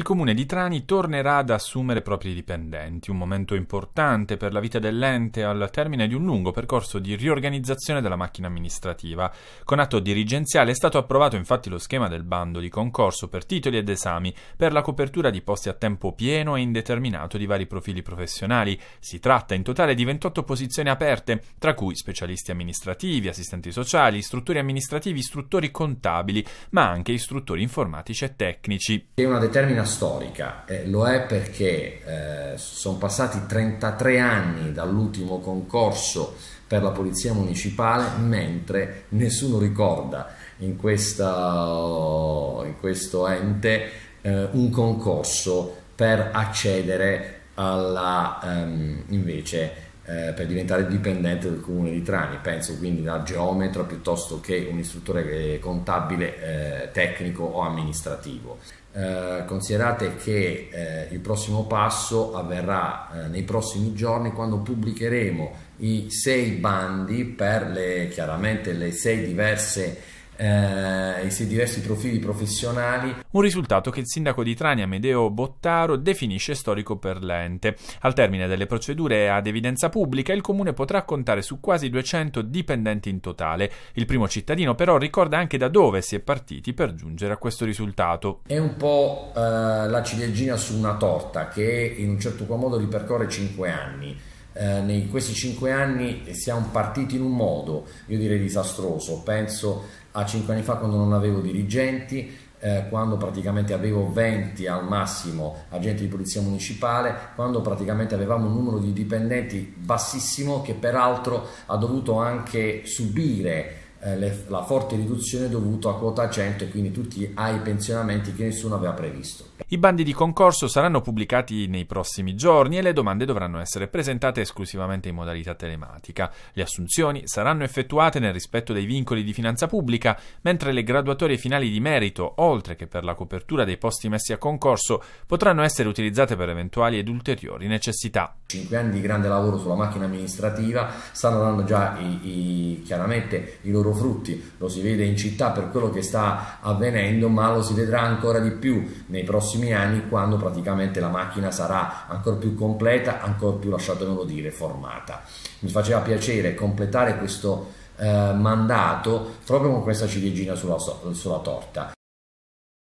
Il comune di Trani tornerà ad assumere propri dipendenti, un momento importante per la vita dell'ente al termine di un lungo percorso di riorganizzazione della macchina amministrativa. Con atto dirigenziale è stato approvato infatti lo schema del bando di concorso per titoli ed esami per la copertura di posti a tempo pieno e indeterminato di vari profili professionali. Si tratta in totale di 28 posizioni aperte, tra cui specialisti amministrativi, assistenti sociali, istruttori amministrativi, istruttori contabili, ma anche istruttori informatici e tecnici. È una determina storica, eh, lo è perché eh, sono passati 33 anni dall'ultimo concorso per la Polizia Municipale, mentre nessuno ricorda in, questa, in questo ente eh, un concorso per accedere alla, ehm, invece, eh, per diventare dipendente del comune di Trani, penso quindi da geometra piuttosto che un istruttore contabile eh, tecnico o amministrativo. Eh, considerate che eh, il prossimo passo avverrà eh, nei prossimi giorni quando pubblicheremo i sei bandi per le, chiaramente le sei diverse eh, i diversi profili professionali. Un risultato che il sindaco di Trani, Amedeo Bottaro, definisce storico per l'ente. Al termine delle procedure ad evidenza pubblica, il comune potrà contare su quasi 200 dipendenti in totale. Il primo cittadino però ricorda anche da dove si è partiti per giungere a questo risultato. È un po' eh, la ciliegina su una torta che in un certo qual modo ripercorre 5 anni. Eh, in questi cinque anni siamo partiti in un modo, io direi disastroso, penso a 5 anni fa quando non avevo dirigenti, eh, quando praticamente avevo 20 al massimo agenti di polizia municipale, quando praticamente avevamo un numero di dipendenti bassissimo che peraltro ha dovuto anche subire eh, le, la forte riduzione dovuta a quota 100 e quindi tutti ai pensionamenti che nessuno aveva previsto. I bandi di concorso saranno pubblicati nei prossimi giorni e le domande dovranno essere presentate esclusivamente in modalità telematica. Le assunzioni saranno effettuate nel rispetto dei vincoli di finanza pubblica, mentre le graduatorie finali di merito, oltre che per la copertura dei posti messi a concorso, potranno essere utilizzate per eventuali ed ulteriori necessità. Cinque anni di grande lavoro sulla macchina amministrativa stanno dando già i, i, chiaramente i loro loro frutti, lo si vede in città per quello che sta avvenendo, ma lo si vedrà ancora di più nei prossimi anni quando praticamente la macchina sarà ancora più completa, ancora più, lasciatemelo dire, formata. Mi faceva piacere completare questo eh, mandato proprio con questa ciliegina sulla, sulla torta.